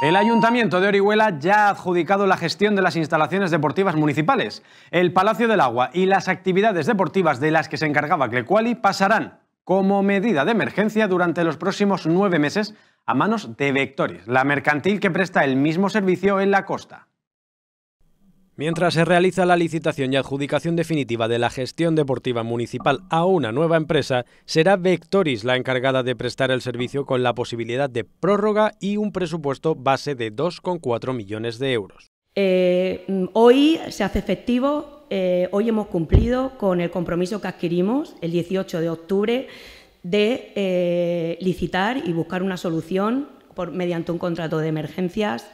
El Ayuntamiento de Orihuela ya ha adjudicado la gestión de las instalaciones deportivas municipales. El Palacio del Agua y las actividades deportivas de las que se encargaba Clecuali pasarán, como medida de emergencia, durante los próximos nueve meses a manos de Vectoris, la mercantil que presta el mismo servicio en la costa. Mientras se realiza la licitación y adjudicación definitiva de la gestión deportiva municipal a una nueva empresa, será Vectoris la encargada de prestar el servicio con la posibilidad de prórroga y un presupuesto base de 2,4 millones de euros. Eh, hoy se hace efectivo, eh, hoy hemos cumplido con el compromiso que adquirimos el 18 de octubre de eh, licitar y buscar una solución mediante un contrato de emergencias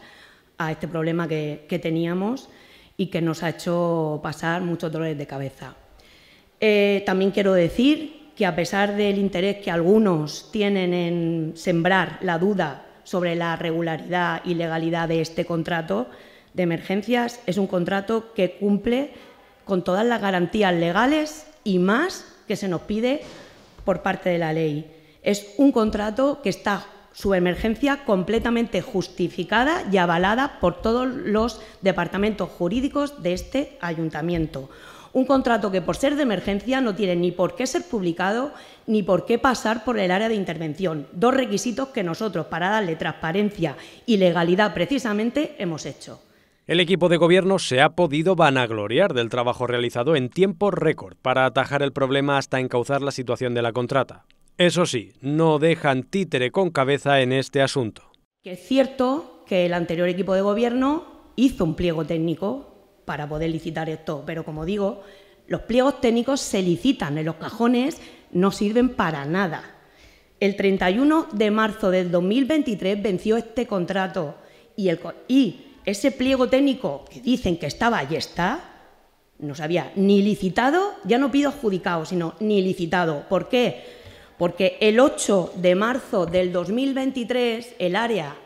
a este problema que teníamos y que nos ha hecho pasar muchos dolores de cabeza. Eh, también quiero decir que a pesar del interés que algunos tienen en sembrar la duda sobre la regularidad y legalidad de este contrato de emergencias, es un contrato que cumple con todas las garantías legales y más que se nos pide por parte de la ley. Es un contrato que está su emergencia completamente justificada y avalada por todos los departamentos jurídicos de este ayuntamiento. Un contrato que por ser de emergencia no tiene ni por qué ser publicado ni por qué pasar por el área de intervención. Dos requisitos que nosotros, para darle transparencia y legalidad precisamente, hemos hecho. El equipo de gobierno se ha podido vanagloriar del trabajo realizado en tiempo récord para atajar el problema hasta encauzar la situación de la contrata. Eso sí, no dejan títere con cabeza en este asunto. Que es cierto que el anterior equipo de gobierno hizo un pliego técnico para poder licitar esto, pero como digo, los pliegos técnicos se licitan en los cajones, no sirven para nada. El 31 de marzo del 2023 venció este contrato y, y ese pliego técnico que dicen que estaba y está, no se había ni licitado, ya no pido adjudicado, sino ni licitado. ¿Por qué? porque el 8 de marzo del 2023 el área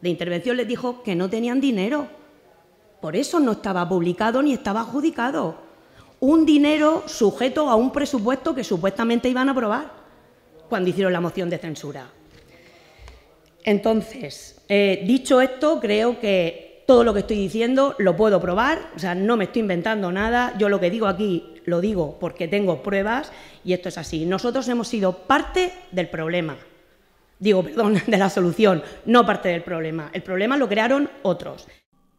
de intervención les dijo que no tenían dinero. Por eso no estaba publicado ni estaba adjudicado. Un dinero sujeto a un presupuesto que supuestamente iban a aprobar cuando hicieron la moción de censura. Entonces, eh, dicho esto, creo que todo lo que estoy diciendo lo puedo probar, o sea, no me estoy inventando nada, yo lo que digo aquí lo digo porque tengo pruebas y esto es así. Nosotros hemos sido parte del problema. Digo, perdón, de la solución, no parte del problema. El problema lo crearon otros.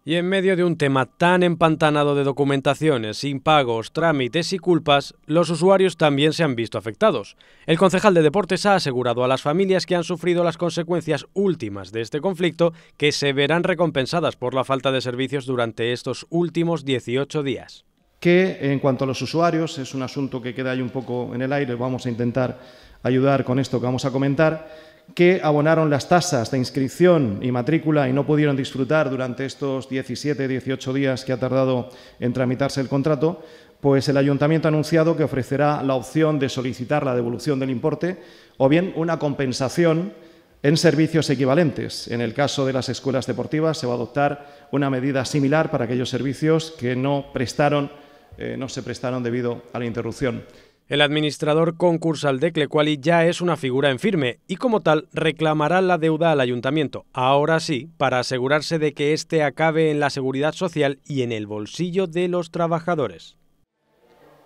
Y en medio de un tema tan empantanado de documentaciones, impagos, trámites y culpas, los usuarios también se han visto afectados. El concejal de deportes ha asegurado a las familias que han sufrido las consecuencias últimas de este conflicto que se verán recompensadas por la falta de servicios durante estos últimos 18 días que en cuanto a los usuarios, es un asunto que queda ahí un poco en el aire, vamos a intentar ayudar con esto que vamos a comentar, que abonaron las tasas de inscripción y matrícula y no pudieron disfrutar durante estos 17, 18 días que ha tardado en tramitarse el contrato, pues el ayuntamiento ha anunciado que ofrecerá la opción de solicitar la devolución del importe o bien una compensación en servicios equivalentes. En el caso de las escuelas deportivas se va a adoptar una medida similar para aquellos servicios que no prestaron eh, no se prestaron debido a la interrupción. El administrador concursal de Clecuali ya es una figura en firme y como tal reclamará la deuda al ayuntamiento, ahora sí, para asegurarse de que éste acabe en la seguridad social y en el bolsillo de los trabajadores.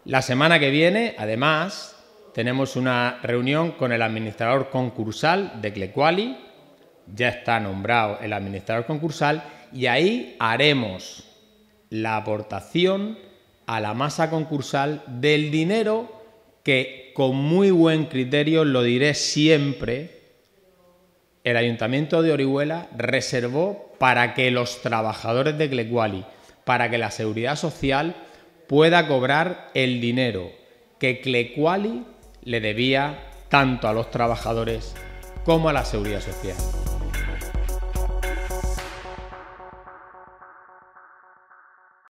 La semana que viene, además, tenemos una reunión con el administrador concursal de Clecuali, ya está nombrado el administrador concursal, y ahí haremos la aportación a la masa concursal del dinero que con muy buen criterio, lo diré siempre, el ayuntamiento de Orihuela reservó para que los trabajadores de Clecuali, para que la seguridad social pueda cobrar el dinero que Clecuali le debía tanto a los trabajadores como a la seguridad social.